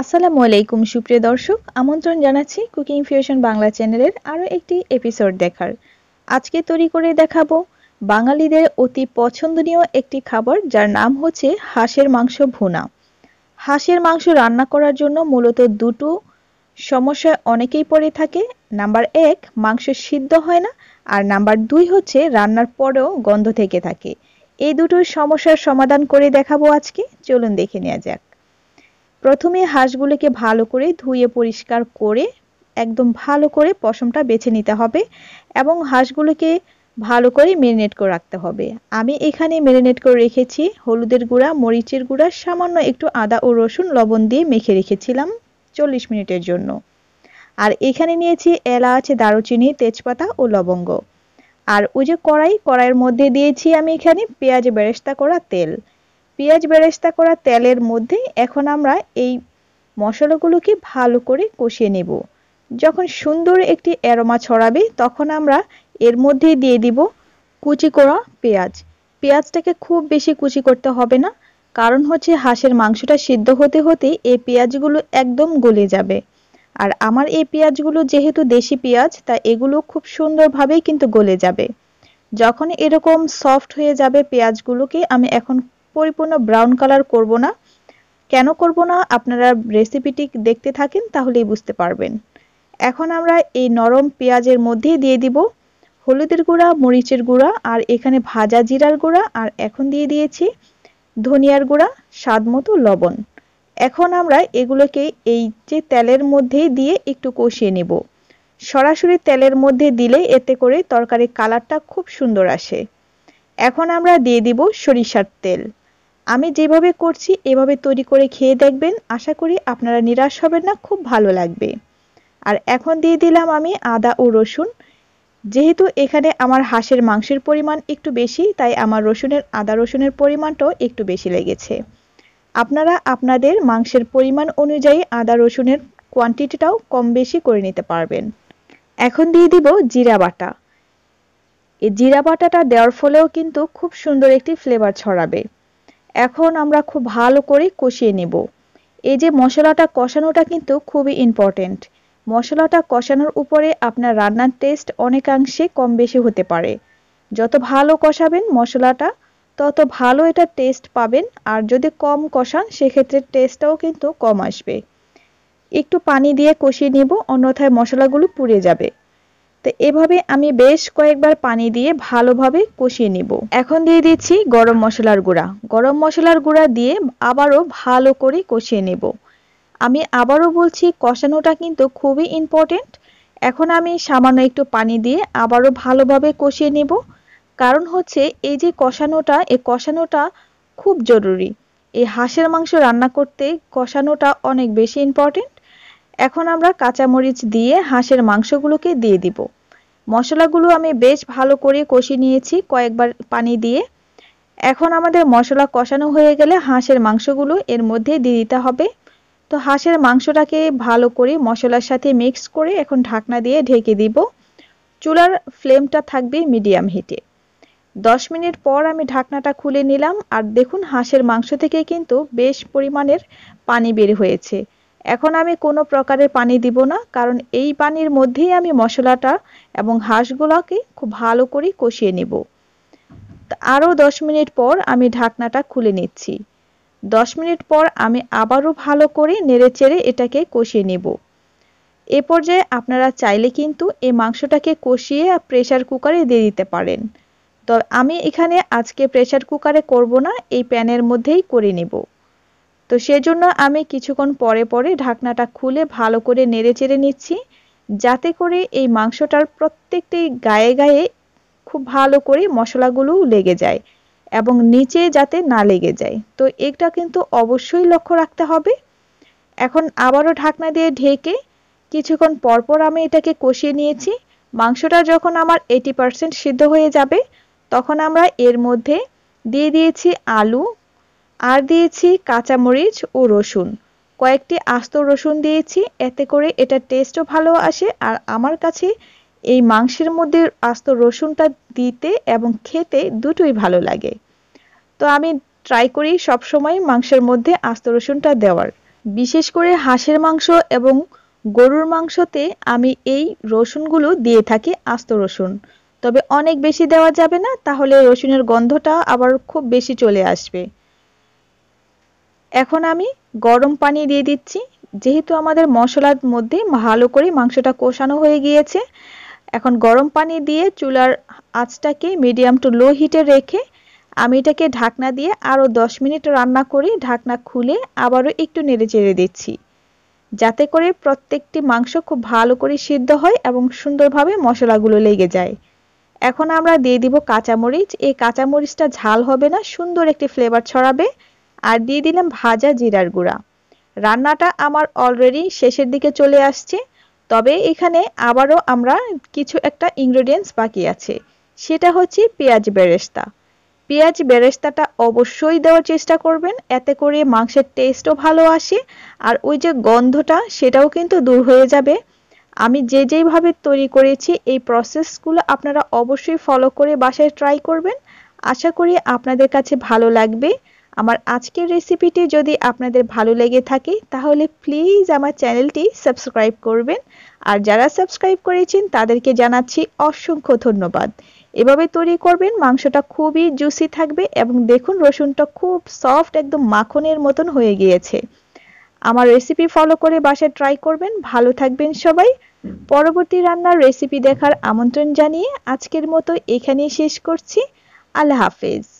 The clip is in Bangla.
আসসালামু আলাইকুম সুপ্রিয় দর্শক আমন্ত্রণ জানাচ্ছি কুকিং ফিউশন বাংলা চ্যানেলের আরও একটি এপিসোড দেখার আজকে তৈরি করে দেখাবো বাঙালিদের অতি পছন্দনীয় একটি খাবার যার নাম হচ্ছে হাঁসের মাংস ভুনা হাঁসের মাংস রান্না করার জন্য মূলত দুটো সমস্যা অনেকেই পড়ে থাকে নাম্বার এক মাংস সিদ্ধ হয় না আর নাম্বার দুই হচ্ছে রান্নার পরেও গন্ধ থেকে থাকে এই দুটোর সমস্যার সমাধান করে দেখাবো আজকে চলুন দেখে নেওয়া যাক প্রথমে হাঁসগুলোকে ভালো করে ধুয়ে পরিষ্কার করে একদম ভালো করে পশমটা বেছে নিতে হবে এবং হাঁসগুলোকে ভালো করে মেরিনেট করে রাখতে হবে আমি এখানে মেরিনেট করে রেখেছি হলুদের গুঁড়া মরিচের গুঁড়া সামান্য একটু আদা ও রসুন লবণ দিয়ে মেখে রেখেছিলাম চল্লিশ মিনিটের জন্য আর এখানে নিয়েছি এলাচ দারুচিনি তেজপাতা ও লবঙ্গ আর ওই যে কড়াই কড়াইয়ের মধ্যে দিয়েছি আমি এখানে পেঁয়াজ বেরেস্তা করা তেল পেঁয়াজ বেরেস্তা করা তেলের মধ্যে এখন আমরা এই মশলাগুলোকে ভালো করে কষিয়ে নেব যখন সুন্দর একটি অ্যারোমা ছড়াবে তখন আমরা এর মধ্যে দিয়ে দিব কুচি করা পেঁয়াজ পেঁয়াজটাকে খুব বেশি কুচি করতে হবে না কারণ হচ্ছে হাঁসের মাংসটা সিদ্ধ হতে হতে এই পেঁয়াজগুলো একদম গলে যাবে আর আমার এই পেঁয়াজগুলো যেহেতু দেশি পেঁয়াজ তা এগুলো খুব সুন্দরভাবেই কিন্তু গলে যাবে যখন এরকম সফট হয়ে যাবে পেঁয়াজগুলোকে আমি এখন পরিপূর্ণ ব্রাউন কালার করব না কেন করব না আপনারা রেসিপিটি দেখতে থাকেন তাহলেই বুঝতে পারবেন এখন আমরা এই নরম পেঁয়াজের মধ্যেই দিয়ে দিব হলুদের গুঁড়া মরিচের গুঁড়া আর এখানে ভাজা জিরার গুঁড়া আর এখন দিয়ে দিয়েছি ধনিয়ার গুঁড়া স্বাদ মতো লবণ এখন আমরা এগুলোকে এই যে তেলের মধ্যে দিয়ে একটু কষিয়ে নেব সরাসরি তেলের মধ্যে দিলে এতে করে তরকারির কালারটা খুব সুন্দর আসে এখন আমরা দিয়ে দিব সরিষার তেল আমি যেভাবে করছি এভাবে তৈরি করে খেয়ে দেখবেন আশা করি আপনারা নিরাশ হবেন না খুব ভালো লাগবে আর এখন দিয়ে দিলাম আমি আদা ও রসুন যেহেতু এখানে আমার হাঁসের মাংসের পরিমাণ একটু বেশি তাই আমার রসুনের আদা রসুনের পরিমাণটাও একটু বেশি লেগেছে আপনারা আপনাদের মাংসের পরিমাণ অনুযায়ী আদা রসুনের কোয়ান্টিটিটাও কম বেশি করে নিতে পারবেন এখন দিয়ে দিব জিরা বাটা এই জিরা বাটাটা দেওয়ার ফলেও কিন্তু খুব সুন্দর একটি ফ্লেভার ছড়াবে এখন আমরা খুব ভালো করে কষিয়ে নেব এই যে মশলাটা কষানোটা কিন্তু খুবই ইম্পর্টেন্ট মশলাটা কষানোর উপরে আপনার রান্নার টেস্ট অনেকাংশে কম বেশি হতে পারে যত ভালো কষাবেন মশলাটা তত ভালো এটা টেস্ট পাবেন আর যদি কম কষান সেক্ষেত্রে টেস্টটাও কিন্তু কম আসবে একটু পানি দিয়ে কষিয়ে নেব অন্যথায় মশলাগুলো পুড়ে যাবে তো এভাবে আমি বেশ কয়েকবার পানি দিয়ে ভালোভাবে কষিয়ে নিব এখন দিয়ে দিচ্ছি গরম মশলার গুঁড়া গরম মশলার গুঁড়া দিয়ে আবারও ভালো করে কষিয়ে নেব আমি আবারও বলছি কষানোটা কিন্তু খুবই ইম্পর্টেন্ট এখন আমি সামান্য একটু পানি দিয়ে আবারও ভালোভাবে কষিয়ে নেব কারণ হচ্ছে এই যে কষানোটা এই কষানোটা খুব জরুরি এই হাঁসের মাংস রান্না করতে কষানোটা অনেক বেশি ইম্পর্টেন্ট এখন আমরা কাঁচামরিচ দিয়ে হাঁসের মাংসগুলোকে দিয়ে দিব মশলাগুলো আমি বেশ ভালো করে কষি নিয়েছি কয়েকবার পানি দিয়ে এখন আমাদের মশলা কষানো হয়ে গেলে হাঁসের মাংসগুলো এর মধ্যে দিয়ে দিতে হবে তো হাঁসের মাংসটাকে ভালো করে মশলার সাথে মিক্স করে এখন ঢাকনা দিয়ে ঢেকে দিব চুলার ফ্লেমটা থাকবে মিডিয়াম হিটে দশ মিনিট পর আমি ঢাকনাটা খুলে নিলাম আর দেখুন হাঁসের মাংস থেকে কিন্তু বেশ পরিমাণের পানি বের হয়েছে এখন আমি কোনো প্রকারের পানি দিব না কারণ এই পানির মধ্যেই আমি মশলাটা এবং হাঁসগুলোকে খুব ভালো করে কষিয়ে নেব আরও দশ মিনিট পর আমি ঢাকনাটা খুলে নিচ্ছি দশ মিনিট পর আমি আবারও ভালো করে নেড়েচেড়ে এটাকে কষিয়ে নেব এ পর্যায়ে আপনারা চাইলে কিন্তু এই মাংসটাকে কষিয়ে প্রেশার কুকারে দিয়ে দিতে পারেন তো আমি এখানে আজকে প্রেশার কুকারে করব না এই প্যানের মধ্যেই করে নেব তো সেজন্য আমি কিছুক্ষণ পরে পরে ঢাকনাটা খুলে ভালো করে নেড়ে চেড়ে নিচ্ছি যাতে করে এই মাংসটার প্রত্যেকটি গায়ে গায়ে খুব ভালো করে মশলাগুলো লেগে যায় এবং নিচে যাতে না লেগে যায় তো এটা কিন্তু অবশ্যই লক্ষ্য রাখতে হবে এখন আবারও ঢাকনা দিয়ে ঢেকে কিছুক্ষণ পরপর আমি এটাকে কষিয়ে নিয়েছি মাংসটা যখন আমার এইটি পার্সেন্ট সিদ্ধ হয়ে যাবে তখন আমরা এর মধ্যে দিয়ে দিয়েছি আলু আর দিয়েছি কাঁচামরিচ ও রসুন কয়েকটি আস্ত রসুন দিয়েছি এতে করে এটা টেস্টও ভালো আসে আর আমার কাছে এই মাংসের মধ্যে আস্ত রসুনটা দিতে এবং খেতে দুটোই ভালো লাগে তো আমি ট্রাই করি সবসময় মাংসের মধ্যে আস্ত রসুনটা দেওয়ার বিশেষ করে হাঁসের মাংস এবং গরুর মাংসতে আমি এই রসুনগুলো দিয়ে থাকি আস্ত রসুন তবে অনেক বেশি দেওয়া যাবে না তাহলে রসুনের গন্ধটা আবার খুব বেশি চলে আসবে এখন আমি গরম পানি দিয়ে দিচ্ছি যেহেতু আমাদের মশলার মধ্যে ভালো করে মাংসটা কষানো হয়ে গিয়েছে এখন গরম পানি দিয়ে চুলার আঁচটাকে মিডিয়াম টু লো হিটে রেখে আমি এটাকে ঢাকনা দিয়ে আরও দশ মিনিট রান্না করে ঢাকনা খুলে আবারও একটু নেড়ে চেড়ে দিচ্ছি যাতে করে প্রত্যেকটি মাংস খুব ভালো করে সিদ্ধ হয় এবং সুন্দরভাবে মশলাগুলো লেগে যায় এখন আমরা দিয়ে দিব কাঁচামরিচ এই কাঁচামরিচটা ঝাল হবে না সুন্দর একটি ফ্লেভার ছড়াবে আর দিয়ে দিলাম ভাজা জিরার গুঁড়া রান্নাটা আমার অলরেডি শেষের দিকে চলে আসছে তবে এখানে আবারও আমরা কিছু একটা ইনগ্রেডিয়েন্টস বাকি আছে সেটা হচ্ছে পেঁয়াজ বেরেস্তা পেঁয়াজ বেরেস্তাটা অবশ্যই দেওয়ার চেষ্টা করবেন এতে করে মাংসের টেস্টও ভালো আসে আর ওই যে গন্ধটা সেটাও কিন্তু দূর হয়ে যাবে আমি যে যেইভাবে তৈরি করেছি এই প্রসেসগুলো আপনারা অবশ্যই ফলো করে বাসায় ট্রাই করবেন আশা করি আপনাদের কাছে ভালো লাগবে আমার আজকের রেসিপিটি যদি আপনাদের ভালো লেগে থাকে তাহলে প্লিজ আমার চ্যানেলটি সাবস্ক্রাইব করবেন আর যারা সাবস্ক্রাইব করেছেন তাদেরকে জানাচ্ছি অসংখ্য ধন্যবাদ এভাবে তৈরি করবেন মাংসটা খুবই জুসি থাকবে এবং দেখুন রসুনটা খুব সফট একদম মাখনের মতন হয়ে গিয়েছে আমার রেসিপি ফলো করে বাসায় ট্রাই করবেন ভালো থাকবেন সবাই পরবর্তী রান্নার রেসিপি দেখার আমন্ত্রণ জানিয়ে আজকের মতো এখানেই শেষ করছি আল্লাহ হাফেজ